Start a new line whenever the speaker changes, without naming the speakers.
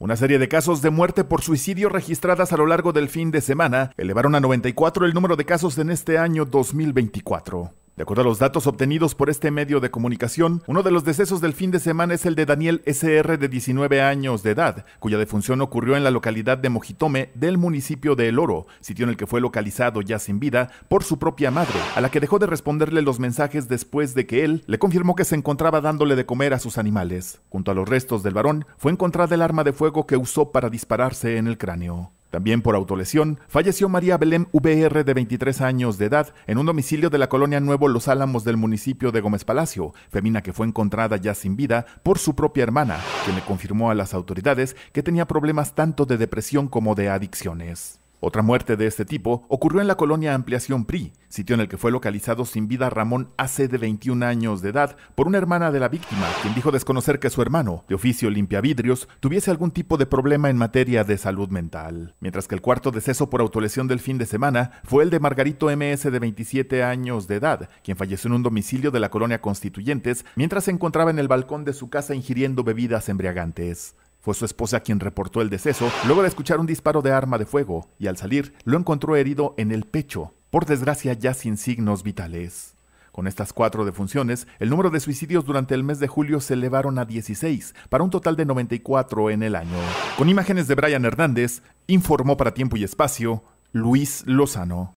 Una serie de casos de muerte por suicidio registradas a lo largo del fin de semana elevaron a 94 el número de casos en este año 2024. De acuerdo a los datos obtenidos por este medio de comunicación, uno de los decesos del fin de semana es el de Daniel SR de 19 años de edad, cuya defunción ocurrió en la localidad de Mojitome del municipio de El Oro, sitio en el que fue localizado ya sin vida por su propia madre, a la que dejó de responderle los mensajes después de que él le confirmó que se encontraba dándole de comer a sus animales. Junto a los restos del varón fue encontrada el arma de fuego que usó para dispararse en el cráneo. También por autolesión, falleció María Belén VR de 23 años de edad en un domicilio de la colonia Nuevo Los Álamos del municipio de Gómez Palacio, femina que fue encontrada ya sin vida por su propia hermana, quien le confirmó a las autoridades que tenía problemas tanto de depresión como de adicciones. Otra muerte de este tipo ocurrió en la colonia Ampliación PRI sitio en el que fue localizado sin vida Ramón hace de 21 años de edad por una hermana de la víctima, quien dijo desconocer que su hermano, de oficio limpia vidrios, tuviese algún tipo de problema en materia de salud mental. Mientras que el cuarto deceso por autolesión del fin de semana fue el de Margarito MS de 27 años de edad, quien falleció en un domicilio de la colonia Constituyentes mientras se encontraba en el balcón de su casa ingiriendo bebidas embriagantes. Fue su esposa quien reportó el deceso luego de escuchar un disparo de arma de fuego y al salir lo encontró herido en el pecho, por desgracia ya sin signos vitales. Con estas cuatro defunciones, el número de suicidios durante el mes de julio se elevaron a 16, para un total de 94 en el año. Con imágenes de Brian Hernández, informó para Tiempo y Espacio Luis Lozano.